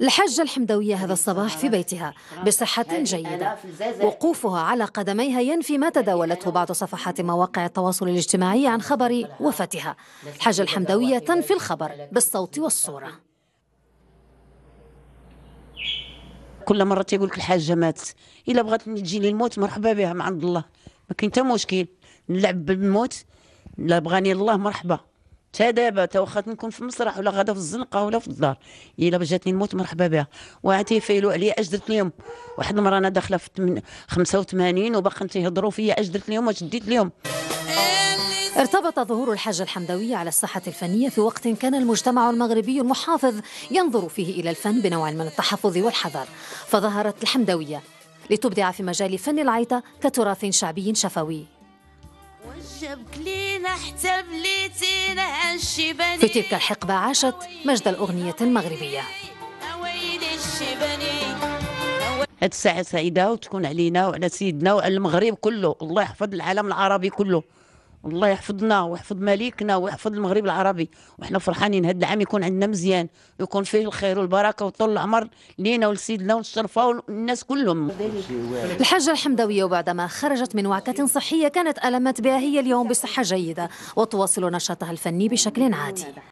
الحاجة الحمدوية هذا الصباح في بيتها بصحة جيدة وقوفها على قدميها ينفي ما تداولته بعض صفحات مواقع التواصل الاجتماعي عن خبر وفاتها الحجة الحمدوية تنفي الخبر بالصوت والصورة كل مرة تيقول لك الحاجة ماتت إلا بغات تجيني الموت مرحبا بها مع عند الله ما كاين حتى مشكل نلعب بالموت لا بغاني الله مرحبا تا دابا تا واخا نكون في المسرح ولا غادا في الزنقه ولا في الدار الا جاتني الموت مرحبا بها وعتيفيلوا عليا اش درت لهم واحد المره انا داخله في 85 وباقا تيهضروا فيا اش درت لهم واش ديت لهم ارتبط ظهور الحاجة الحمدوية على الساحة الفنية في وقت كان المجتمع المغربي المحافظ ينظر فيه إلى الفن بنوع من التحفظ والحذر فظهرت الحمدوية لتبدع في مجال فن العيطة كتراث شعبي شفوي وجبك لينا حتى في تلك الحقبة عاشت مجد الأغنية المغربية هاد الساعة سعيدة وتكون علينا وعلى سيدنا وعلى المغرب كله الله يحفظ العالم العربي كله الله يحفظنا ويحفظ مليكنا ويحفظ المغرب العربي وحنا فرحانين هاد العام يكون عندنا مزيان ويكون فيه الخير والبركة وطول العمر لينا ولسيدنا والشرفة والناس كلهم الحاجة الحمدوية وبعدما خرجت من وعكة صحية كانت ألمت بها هي اليوم بصحة جيدة وتواصل نشاطها الفني بشكل عادي